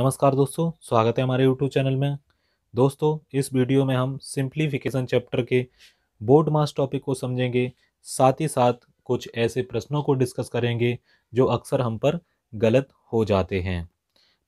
नमस्कार दोस्तों स्वागत है हमारे यूट्यूब चैनल में दोस्तों इस वीडियो में हम सिंप्लीफिकेशन चैप्टर के बोर्ड मास टॉपिक को समझेंगे साथ ही साथ कुछ ऐसे प्रश्नों को डिस्कस करेंगे जो अक्सर हम पर गलत हो जाते हैं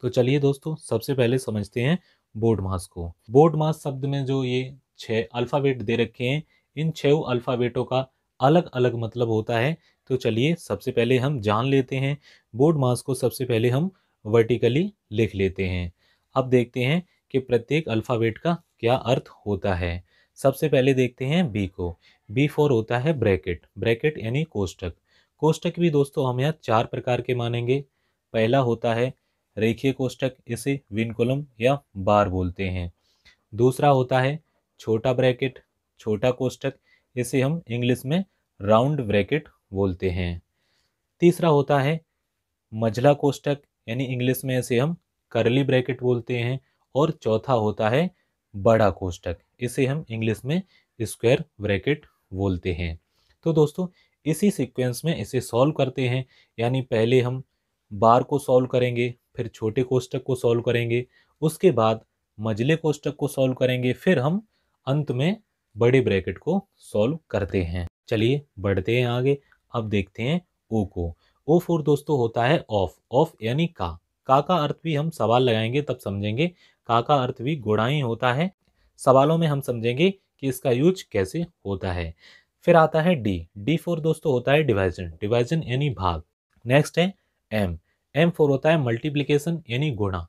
तो चलिए दोस्तों सबसे पहले समझते हैं बोर्ड मास को बोर्ड मास शब्द में जो ये छः अल्फ़ाबेट दे रखे हैं इन छः अल्फ़ाबेटों का अलग अलग मतलब होता है तो चलिए सबसे पहले हम जान लेते हैं बोर्ड मास को सबसे पहले हम वर्टिकली लिख लेते हैं अब देखते हैं कि प्रत्येक अल्फ़ाबेट का क्या अर्थ होता है सबसे पहले देखते हैं बी को बी फोर होता है ब्रैकेट ब्रैकेट यानी कोष्टक कोष्टक भी दोस्तों हम यहाँ चार प्रकार के मानेंगे पहला होता है रेखीय कोष्टक इसे विनकुलम या बार बोलते हैं दूसरा होता है छोटा ब्रैकेट छोटा कोष्टक इसे हम इंग्लिश में राउंड ब्रैकेट बोलते हैं तीसरा होता है मझला कोष्टक यानी इंग्लिश में इसे हम करली ब्रैकेट बोलते हैं और चौथा होता है बड़ा कोष्टक इसे हम इंग्लिश में स्क्वायर ब्रैकेट बोलते हैं तो दोस्तों इसी सीक्वेंस में इसे सॉल्व करते हैं यानी पहले हम बार को सॉल्व करेंगे फिर छोटे कोष्टक को सॉल्व करेंगे उसके बाद मजले कोष्टक को सॉल्व करेंगे फिर हम अंत में बड़े ब्रैकेट को सॉल्व करते हैं चलिए बढ़ते हैं आगे अब देखते हैं ओ को ओ फोर दोस्तों होता है ऑफ ऑफ यानी का का का अर्थ भी हम सवाल लगाएंगे तब समझेंगे का का अर्थ भी गोड़ाई होता है सवालों में हम समझेंगे कि इसका यूज कैसे होता है फिर आता है डी डी फोर दोस्तों होता है डिवाइजन डिवाइजन यानी भाग नेक्स्ट है एम एम फोर होता है मल्टीप्लीकेशन यानी गुणा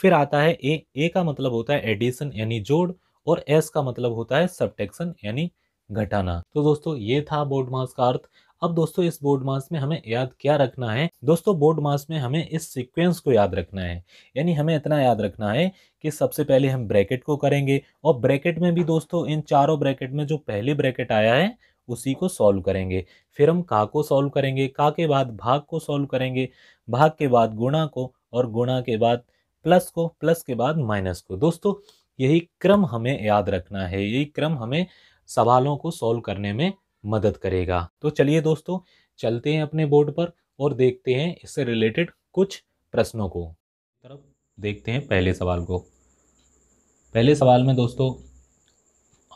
फिर आता है ए ए का मतलब होता है एडिशन यानी जोड़ और एस का मतलब होता है सबटेक्शन यानी घटाना तो दोस्तों ये था बोर्ड मास का अर्थ अब दोस्तों इस बोर्ड मास में हमें याद क्या रखना है दोस्तों बोर्ड मास में हमें इस सीक्वेंस को याद रखना है यानी हमें इतना याद रखना है कि सबसे पहले हम ब्रैकेट को करेंगे और ब्रैकेट में भी दोस्तों इन चारों ब्रैकेट में जो पहले ब्रैकेट आया है उसी को सॉल्व करेंगे फिर हम का को सॉल्व करेंगे का के बाद भाग को सॉल्व करेंगे भाग के बाद गुणा को और गुणा के बाद प्लस को प्लस के बाद माइनस को दोस्तों यही क्रम हमें याद रखना है यही क्रम हमें सवालों को सॉल्व करने में मदद करेगा तो चलिए दोस्तों चलते हैं अपने बोर्ड पर और देखते हैं इससे रिलेटेड कुछ प्रश्नों को तरफ देखते हैं पहले सवाल को पहले सवाल में दोस्तों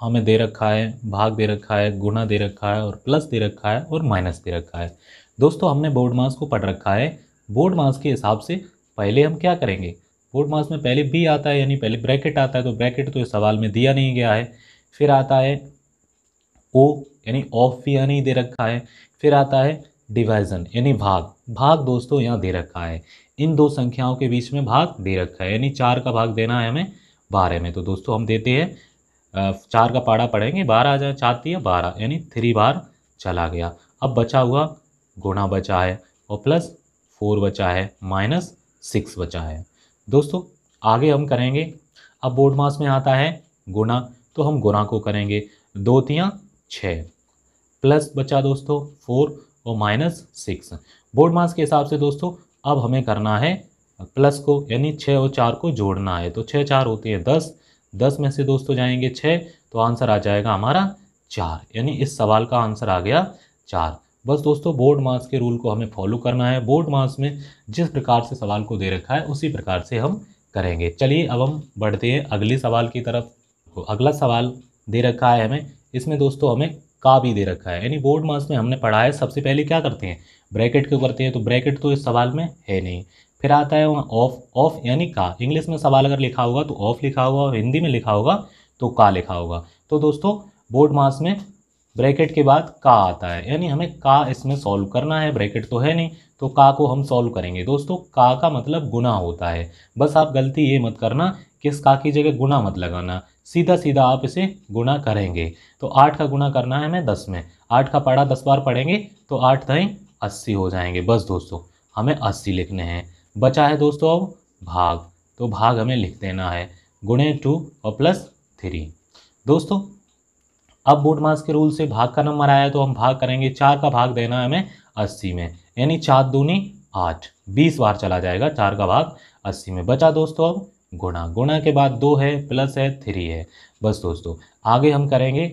हमें दे रखा है भाग दे रखा है गुना दे रखा है और प्लस दे रखा है और माइनस दे रखा है दोस्तों हमने बोर्ड मास को पढ़ रखा है बोर्ड मास के हिसाब से पहले हम क्या करेंगे बोर्ड मास में पहले बी आता है यानी पहले ब्रैकेट आता है तो ब्रैकेट तो इस सवाल में दिया नहीं गया है फिर आता है ओ यानी ऑफ भी यहाँ नहीं दे रखा है फिर आता है डिवाइजन यानी भाग भाग दोस्तों यहाँ दे रखा है इन दो संख्याओं के बीच में भाग दे रखा है यानी चार का भाग देना है हमें बारह में तो दोस्तों हम देते हैं चार का पाड़ा पढ़ेंगे बारह आ जाए चाहती है बारह यानी थ्री बार चला गया अब बचा हुआ गुणा बचा है और प्लस फोर बचा है माइनस सिक्स बचा है दोस्तों आगे हम करेंगे अब बोर्ड मास में आता है गुणा तो हम गुणा को करेंगे दो तियाँ छः प्लस बचा दोस्तों फोर और माइनस सिक्स बोर्ड मास के हिसाब से दोस्तों अब हमें करना है प्लस को यानी छः और चार को जोड़ना है तो छः चार होते हैं दस दस में से दोस्तों जाएंगे छः तो आंसर आ जाएगा हमारा चार यानी इस सवाल का आंसर आ गया चार बस दोस्तों बोर्ड मास के रूल को हमें फॉलो करना है बोर्ड मास में जिस प्रकार से सवाल को दे रखा है उसी प्रकार से हम करेंगे चलिए अब हम बढ़ते हैं अगले सवाल की तरफ अगला सवाल दे रखा है हमें इसमें दोस्तों हमें का भी दे रखा है यानी बोर्ड मास में हमने पढ़ा है सबसे पहले क्या करते हैं ब्रैकेट क्यों करते हैं तो ब्रैकेट तो इस सवाल में है नहीं फिर आता है वहाँ ऑफ ऑफ यानी का इंग्लिश में सवाल अगर लिखा होगा तो ऑफ लिखा होगा और हिंदी में लिखा होगा तो का लिखा होगा तो दोस्तों बोर्ड मास में ब्रैकेट के बाद का आता है यानी हमें का इसमें सॉल्व करना है ब्रैकेट तो है नहीं तो का को हम सॉल्व करेंगे दोस्तों का का मतलब गुना होता है बस आप गलती ये मत करना किस का की जगह गुना मत लगाना सीधा सीधा आप इसे गुणा करेंगे तो आठ का गुणा करना है हमें दस में आठ का पढ़ा दस बार पढ़ेंगे तो आठ दही अस्सी हो जाएंगे बस दोस्तों हमें अस्सी लिखने हैं बचा है दोस्तों अब भाग तो भाग हमें लिख देना है गुणे टू और प्लस थ्री दोस्तों अब बोट मास के रूल से भाग का नंबर आया तो हम भाग करेंगे चार का भाग देना है हमें अस्सी में यानी चार दूनी आठ बीस बार चला जाएगा चार का भाग अस्सी में बचा दोस्तों अब गुणा गुणा के बाद दो है प्लस है थ्री है बस दोस्तों आगे हम करेंगे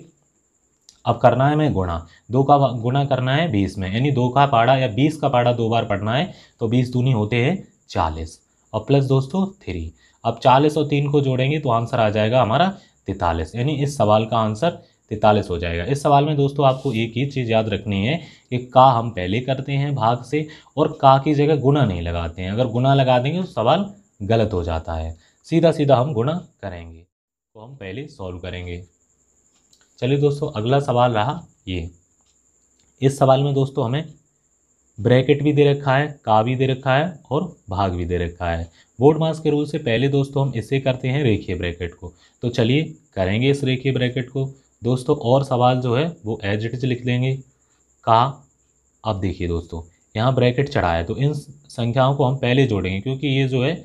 अब करना है हमें गुणा दो का गुणा करना है बीस में यानी दो का पाड़ा या बीस का पाड़ा दो बार पढ़ना है तो बीस दूनी होते हैं चालीस और प्लस दोस्तों थ्री अब चालीस और तीन को जोड़ेंगे तो आंसर आ जाएगा हमारा तैतालीस यानी इस सवाल का आंसर तैतालीस हो जाएगा इस सवाल में दोस्तों आपको एक ही चीज़ याद रखनी है कि का हम पहले करते हैं भाग से और का की जगह गुना नहीं लगाते हैं अगर गुना लगा देंगे तो सवाल गलत हो जाता है सीधा सीधा हम गुणा करेंगे तो हम पहले सॉल्व करेंगे चलिए दोस्तों अगला सवाल रहा ये इस सवाल में दोस्तों हमें ब्रैकेट भी दे रखा है का भी दे रखा है और भाग भी दे रखा है बोर्ड मास के रूल से पहले दोस्तों हम इसे करते हैं रेखीय ब्रैकेट को तो चलिए करेंगे इस रेखीय ब्रैकेट को दोस्तों और सवाल जो है वो एज इट इज लिख लेंगे का अब देखिए दोस्तों यहाँ ब्रैकेट चढ़ा है तो इन संख्याओं को हम पहले जोड़ेंगे क्योंकि ये जो है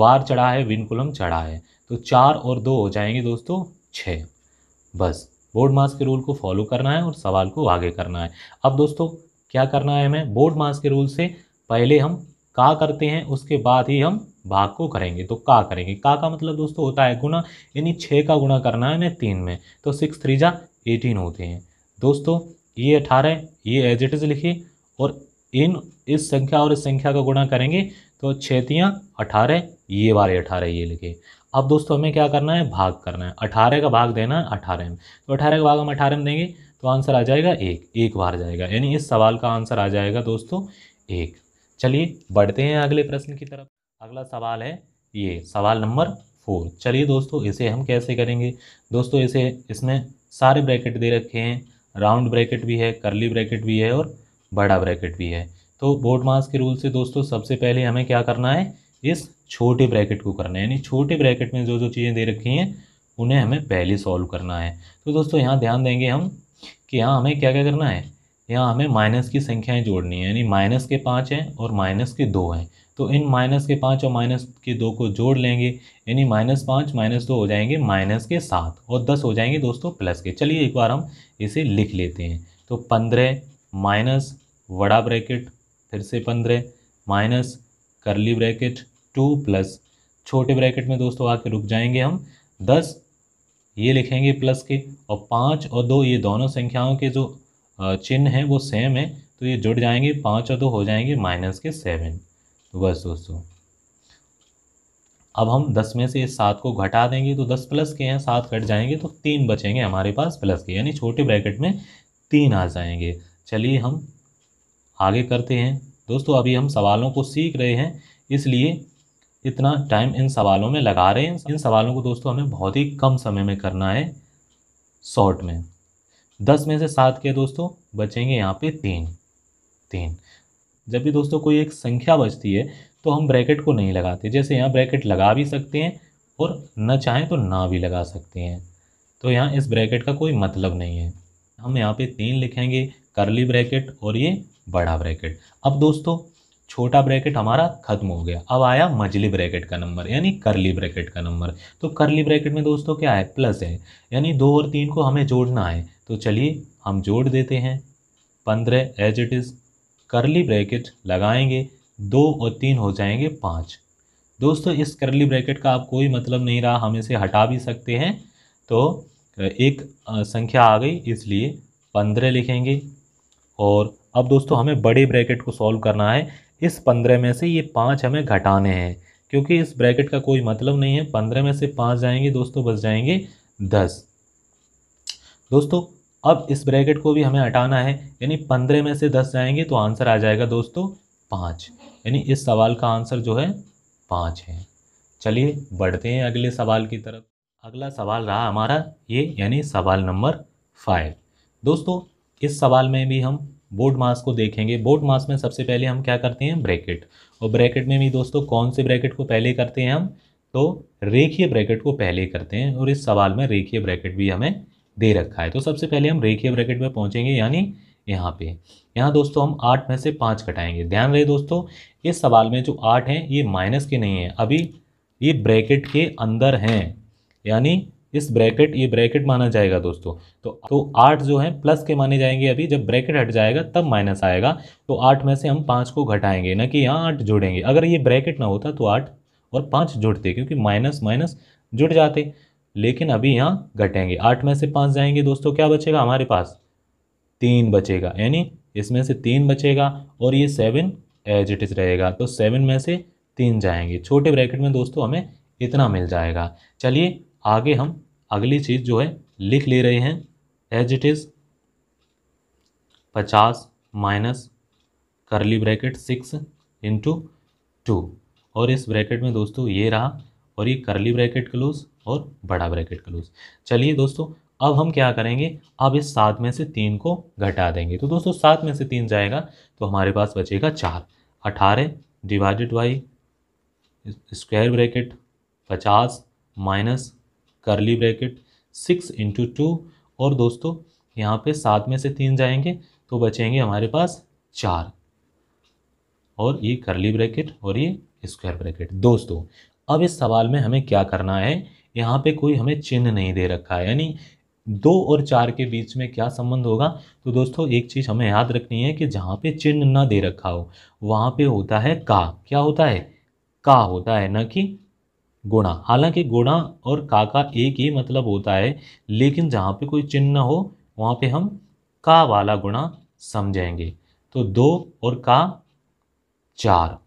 वार चढ़ा है विनकुलम चढ़ा है तो चार और दो हो जाएंगे दोस्तों छः बस बोर्ड मास के रूल को फॉलो करना है और सवाल को आगे करना है अब दोस्तों क्या करना है हमें बोर्ड मास के रूल से पहले हम का करते हैं उसके बाद ही हम भाग को करेंगे तो का करेंगे का का मतलब दोस्तों होता है गुना यानी छः का गुना करना है हमें तीन में तो सिक्स थ्री जा एटीन होते हैं दोस्तों ये अठारह ये एज इट इज़ लिखिए और इन इस संख्या और इस संख्या का गुणा करेंगे तो छतियाँ अठारह ये वाले अठारह ये लिखे अब दोस्तों हमें क्या करना है भाग करना है अठारह का भाग देना है अठारह में तो अठारह का भाग हम अठारह में देंगे तो आंसर आ जाएगा एक एक बार जाएगा यानी इस सवाल का आंसर आ जाएगा दोस्तों एक चलिए बढ़ते हैं अगले प्रश्न की तरफ अगला सवाल है ये सवाल नंबर फोर चलिए दोस्तों इसे हम कैसे करेंगे दोस्तों इसे इसमें सारे ब्रैकेट दे रखे हैं राउंड ब्रैकेट भी है करली ब्रैकेट भी है और बड़ा ब्रैकेट भी है तो बोर्ड मास के रूल से दोस्तों सबसे पहले हमें क्या करना है इस छोटे ब्रैकेट को करना है यानी छोटे ब्रैकेट में जो जो चीज़ें दे रखी हैं उन्हें हमें पहले सॉल्व करना है तो दोस्तों यहाँ ध्यान देंगे हम कि यहाँ हमें क्या क्या करना है यहाँ हमें माइनस की संख्याएं जोड़नी है यानी माइनस के पाँच हैं और माइनस के दो हैं तो इन माइनस के पाँच और माइनस के दो को जोड़ लेंगे यानी माइनस पाँच माइनस दो हो जाएंगे माइनस के सात और दस हो जाएंगे दोस्तों प्लस के चलिए एक बार हम इसे लिख लेते हैं तो पंद्रह माइनस वड़ा ब्रैकेट फिर से पंद्रह minus curly bracket two plus छोटे ब्रैकेट में दोस्तों आके रुक जाएंगे हम दस ये लिखेंगे प्लस के और पाँच और दो ये दोनों संख्याओं के जो चिन्ह हैं वो सेम है तो ये जुड़ जाएंगे पाँच और दो हो जाएंगे माइनस के सेवन तो बस दोस्तों अब हम दस में से सात को घटा देंगे तो दस प्लस के हैं सात कट जाएंगे तो तीन बचेंगे हमारे पास प्लस के यानी छोटे ब्रैकेट में तीन आ जाएंगे चलिए हम आगे करते हैं दोस्तों अभी हम सवालों को सीख रहे हैं इसलिए इतना टाइम इन सवालों में लगा रहे हैं इन सवालों को दोस्तों हमें बहुत ही कम समय में करना है शॉर्ट में दस में से सात के दोस्तों बचेंगे यहाँ पे तीन तीन जब भी दोस्तों कोई एक संख्या बचती है तो हम ब्रैकेट को नहीं लगाते जैसे यहाँ ब्रैकेट लगा भी सकते हैं और न चाहें तो ना भी लगा सकते हैं तो यहाँ इस ब्रैकेट का कोई मतलब नहीं है हम यहाँ पे तीन लिखेंगे करली ब्रैकेट और ये बड़ा ब्रैकेट अब दोस्तों छोटा ब्रैकेट हमारा खत्म हो गया अब आया मजली ब्रैकेट का नंबर यानी करली ब्रैकेट का नंबर तो करली ब्रैकेट में दोस्तों क्या है प्लस है यानी दो और तीन को हमें जोड़ना है तो चलिए हम जोड़ देते हैं पंद्रह as it is curly bracket लगाएंगे दो और तीन हो जाएंगे पाँच दोस्तों इस करली ब्रैकेट का आप कोई मतलब नहीं रहा हम इसे हटा भी सकते हैं तो एक संख्या आ गई इसलिए पंद्रह लिखेंगे और अब दोस्तों हमें बड़े ब्रैकेट को सॉल्व करना है इस पंद्रह में से ये पाँच हमें घटाने हैं क्योंकि इस ब्रैकेट का कोई मतलब नहीं है पंद्रह में से पाँच जाएंगे दोस्तों बस जाएंगे दस दोस्तों अब इस ब्रैकेट को भी हमें हटाना है यानी पंद्रह में से दस जाएंगे तो आंसर आ जाएगा दोस्तों पाँच यानी इस सवाल का आंसर जो है पाँच है चलिए बढ़ते हैं अगले सवाल की तरफ अगला सवाल रहा हमारा ये यानी सवाल नंबर फाइव दोस्तों इस सवाल में भी हम बोट मास को देखेंगे बोट मास में सबसे पहले हम क्या करते हैं ब्रैकेट और ब्रैकेट में भी दोस्तों कौन से ब्रैकेट को पहले करते हैं हम तो रेखीय ब्रैकेट को पहले करते हैं और इस सवाल में रेखीय ब्रैकेट भी हमें दे रखा है तो सबसे पहले हम रेखीय ब्रैकेट में पहुँचेंगे यानी यहाँ पे यहाँ दोस्तों हम आठ में से पाँच कटाएंगे ध्यान रहे दोस्तों इस सवाल में जो आठ हैं ये माइनस के नहीं हैं अभी ये ब्रैकेट के अंदर हैं यानी इस ब्रैकेट ये ब्रैकेट माना जाएगा दोस्तों तो तो आठ जो है प्लस के माने जाएंगे अभी जब ब्रैकेट हट जाएगा तब माइनस आएगा तो आठ में से हम पाँच को घटाएंगे ना कि यहाँ आठ जोड़ेंगे अगर ये ब्रैकेट ना होता तो आठ और पाँच जुड़ते क्योंकि माइनस माइनस जुड़ जाते लेकिन अभी यहाँ घटेंगे आठ में से पाँच जाएंगे दोस्तों क्या बचेगा हमारे पास तीन बचेगा यानी इसमें से तीन बचेगा और ये सेवन एज इट इज़ रहेगा तो सेवन में से तीन जाएंगे छोटे ब्रैकेट में दोस्तों हमें इतना मिल जाएगा चलिए आगे हम अगली चीज़ जो है लिख ले रहे हैं एज इट इज़ पचास minus curly bracket six into two और इस ब्रैकेट में दोस्तों ये रहा और ये करली ब्रैकेट क्लोज और बड़ा ब्रैकेट क्लोज चलिए दोस्तों अब हम क्या करेंगे अब इस सात में से तीन को घटा देंगे तो दोस्तों सात में से तीन जाएगा तो हमारे पास बचेगा चार अठारह डिवाइडेड बाई स्क्वायर ब्रैकेट पचास minus curly bracket six into two और दोस्तों यहाँ पे सात में से तीन जाएंगे तो बचेंगे हमारे पास चार और ये करली ब्रैकेट और ये स्क्वायर ब्रैकेट दोस्तों अब इस सवाल में हमें क्या करना है यहाँ पे कोई हमें चिन्ह नहीं दे रखा है यानी दो और चार के बीच में क्या संबंध होगा तो दोस्तों एक चीज़ हमें याद रखनी है कि जहाँ पे चिन्ह ना दे रखा हो वहाँ पे होता है का क्या होता है का होता है ना कि गुणा हालांकि गुणा और का का एक ही मतलब होता है लेकिन जहाँ पे कोई चिन्ह हो वहाँ पे हम का वाला गुणा समझेंगे तो दो और का चार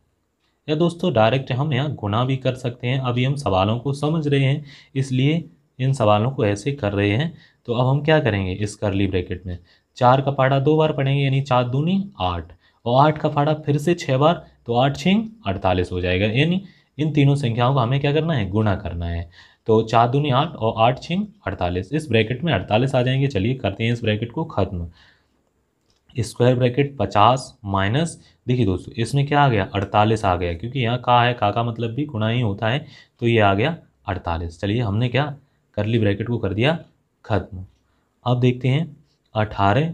या दोस्तों डायरेक्ट हम यहाँ गुणा भी कर सकते हैं अभी हम सवालों को समझ रहे हैं इसलिए इन सवालों को ऐसे कर रहे हैं तो अब हम क्या करेंगे इस करली ब्रैकेट में चार का पाड़ा दो बार पढ़ेंगे यानी चार दूनी आठ और आठ का पाड़ा फिर से छः बार तो आठ छिंग अड़तालीस हो जाएगा यानी इन तीनों संख्याओं को हमें क्या करना है गुणा करना है तो चार दूनी आठ और आठ छिंग अड़तालीस इस ब्रैकेट में अड़तालीस आ जाएंगे चलिए करते हैं इस ब्रैकेट को ख़त्म स्क्वायर ब्रैकेट पचास माइनस देखिए दोस्तों इसमें क्या आ गया अड़तालीस आ गया क्योंकि यहाँ का है का का मतलब भी गुणा ही होता है तो ये आ गया अड़तालीस चलिए हमने क्या करली ब्रैकेट को कर दिया ख़त्म अब देखते हैं अठारह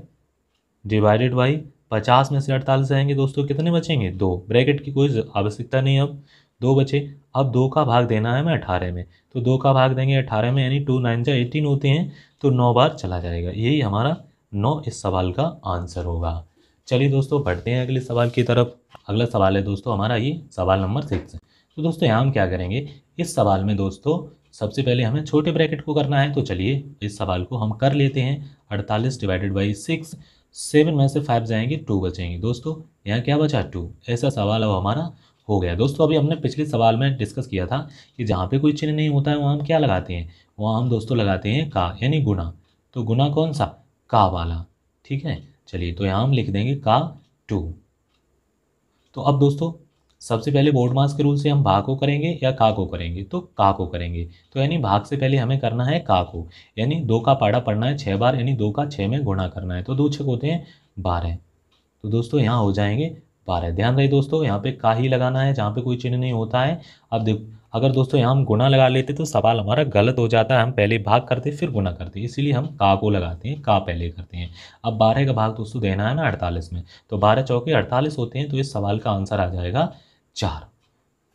डिवाइडेड बाई पचास में से अड़तालीस आएंगे दोस्तों कितने बचेंगे दो ब्रैकेट की कोई आवश्यकता नहीं अब दो बचे अब दो का भाग देना है हमें अठारह में तो दो का भाग देंगे अठारह में यानी टू नाइन जो एटीन होते हैं तो नौ बार चला जाएगा यही हमारा नौ इस सवाल का आंसर होगा चलिए दोस्तों बढ़ते हैं अगले सवाल की तरफ अगला सवाल है दोस्तों हमारा ये सवाल नंबर सिक्स तो दोस्तों यहाँ हम क्या करेंगे इस सवाल में दोस्तों सबसे पहले हमें छोटे ब्रैकेट को करना है तो चलिए इस सवाल को हम कर लेते हैं अड़तालीस डिवाइडेड बाई सिक्स सेवन में से फाइव जाएंगे टू बचेंगे दोस्तों यहाँ क्या बचा टू ऐसा सवाल अब हमारा हो गया दोस्तों अभी हमने पिछले सवाल में डिस्कस किया था कि जहाँ पे कोई चिन्ह नहीं होता है वहाँ हम क्या लगाते हैं वहाँ हम दोस्तों लगाते हैं का यानी गुना तो गुना कौन सा का वाला ठीक है चलिए तो यहाँ हम लिख देंगे का टू तो अब दोस्तों सबसे पहले बोर्ड मास के रूल से हम भाग को करेंगे या का को करेंगे तो का को करेंगे तो यानी भाग से पहले हमें करना है का को यानी दो का पाड़ा पढ़ना है छः बार यानी दो का छः में गुणा करना है तो दो छः होते हैं बारह तो दोस्तों यहाँ हो जाएंगे पा रहे हैं ध्यान रहे दोस्तों यहाँ पे का ही लगाना है जहाँ पे कोई चिन्ह नहीं होता है अब देख अगर दोस्तों यहाँ हम गुना लगा लेते तो सवाल हमारा गलत हो जाता है हम पहले भाग करते फिर गुना करते इसीलिए हम का को लगाते हैं का पहले करते हैं अब बारह का भाग दोस्तों देना है ना अड़तालीस में तो बारह चौके अड़तालीस होते हैं तो इस सवाल का आंसर आ जाएगा चार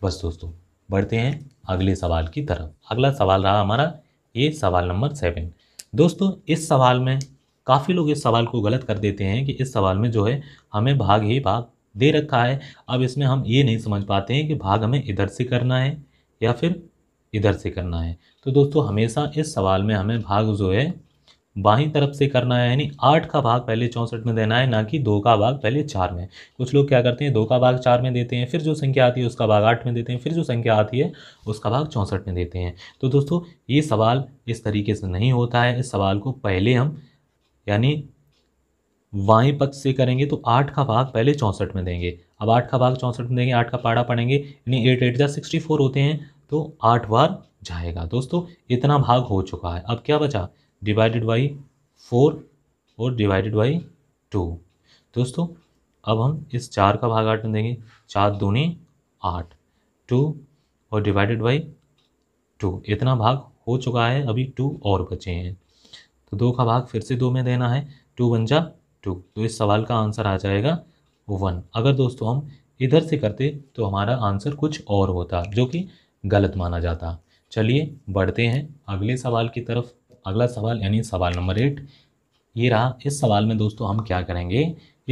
बस दोस्तों बढ़ते हैं अगले सवाल की तरफ अगला सवाल रहा हमारा ये सवाल नंबर सेवन दोस्तों इस सवाल में काफ़ी लोग इस सवाल को गलत कर देते हैं कि इस सवाल में जो है हमें भाग ही भाग दे रखा है अब इसमें हम ये नहीं समझ पाते हैं कि भाग हमें इधर से करना है या फिर इधर से करना है तो दोस्तों हमेशा इस सवाल में हमें भाग जो है बाहीं तरफ से करना है यानी आठ का भाग पहले चौंसठ में देना है ना कि दो का भाग पहले चार में कुछ लोग क्या करते हैं दो का भाग चार में देते हैं फिर जो संख्या आती है उसका भाग आठ में देते हैं फिर जो संख्या आती है उसका भाग चौंसठ में देते हैं तो दोस्तों ये सवाल इस तरीके से नहीं होता है इस सवाल को पहले हम यानी वाई पक्ष से करेंगे तो आठ का भाग पहले चौंसठ में देंगे अब आठ का भाग चौंसठ में देंगे आठ का पाड़ा पड़ेंगे यानी एट एट जा सिक्सटी फोर होते हैं तो आठ बार जाएगा दोस्तों इतना भाग हो चुका है अब क्या बचा डिवाइडेड बाई फोर और डिवाइडेड बाई टू दोस्तों अब हम इस चार का भाग आठ में देंगे चार दूनी आठ टू और डिवाइडेड बाई टू इतना भाग हो चुका है अभी टू और बचे हैं तो दो का भाग फिर से दो में देना है टू बन जा टू तो इस सवाल का आंसर आ जाएगा वन अगर दोस्तों हम इधर से करते तो हमारा आंसर कुछ और होता जो कि गलत माना जाता चलिए बढ़ते हैं अगले सवाल की तरफ अगला सवाल यानी सवाल नंबर एट ये रहा इस सवाल में दोस्तों हम क्या करेंगे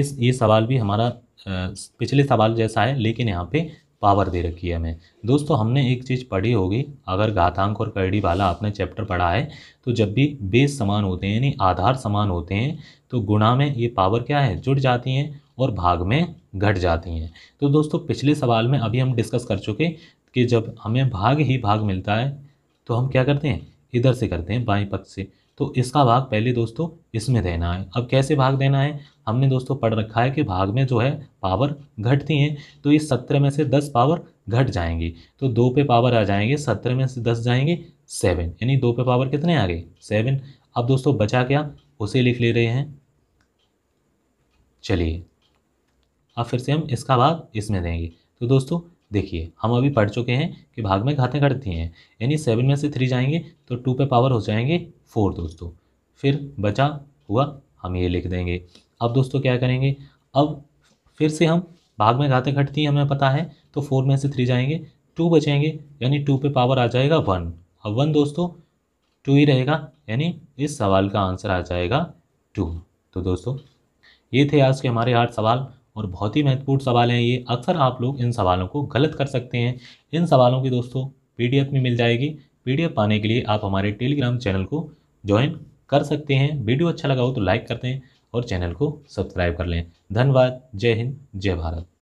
इस ये सवाल भी हमारा पिछले सवाल जैसा है लेकिन यहाँ पे पावर दे रखी है हमें दोस्तों हमने एक चीज़ पढ़ी होगी अगर घातांक और करड़ी वाला आपने चैप्टर पढ़ा है तो जब भी बेस समान होते हैं यानी आधार समान होते हैं तो गुणा में ये पावर क्या है जुड़ जाती हैं और भाग में घट जाती हैं तो दोस्तों पिछले सवाल में अभी हम डिस्कस कर चुके कि जब हमें भाग ही भाग मिलता है तो हम क्या करते हैं इधर से करते हैं बाई पक्ष से तो इसका भाग पहले दोस्तों इसमें देना है अब कैसे भाग देना है हमने दोस्तों पढ़ रखा है कि भाग में जो है पावर घटती हैं तो इस सत्रह में से दस पावर घट जाएंगी तो दो पे पावर आ जाएंगे सत्रह में से दस जाएंगे सेवन यानी दो पे पावर कितने आ गए सेवन अब दोस्तों बचा क्या उसे लिख ले रहे हैं चलिए अब फिर से हम इसका भाग इसमें देंगे तो दोस्तों देखिए हम अभी पढ़ चुके हैं कि भाग में घातें घटती हैं यानी सेवन में से थ्री जाएंगे तो टू पे पावर हो जाएंगे फोर दोस्तों फिर बचा हुआ हम ये लिख देंगे अब दोस्तों क्या करेंगे अब फिर से हम भाग में घातें घटती हैं हमें पता है तो फोर में से थ्री जाएंगे टू बचेंगे यानी टू पे पावर आ जाएगा वन अब वन दोस्तों टू ही रहेगा यानी इस सवाल का आंसर आ जाएगा टू तो दोस्तों ये थे आज के हमारे आठ सवाल और बहुत ही महत्वपूर्ण सवाल हैं ये अक्सर आप लोग इन सवालों को गलत कर सकते हैं इन सवालों की दोस्तों पी में मिल जाएगी पी पाने के लिए आप हमारे टेलीग्राम चैनल को ज्वाइन कर सकते हैं वीडियो अच्छा लगा हो तो लाइक कर दें और चैनल को सब्सक्राइब कर लें धन्यवाद जय हिंद जय भारत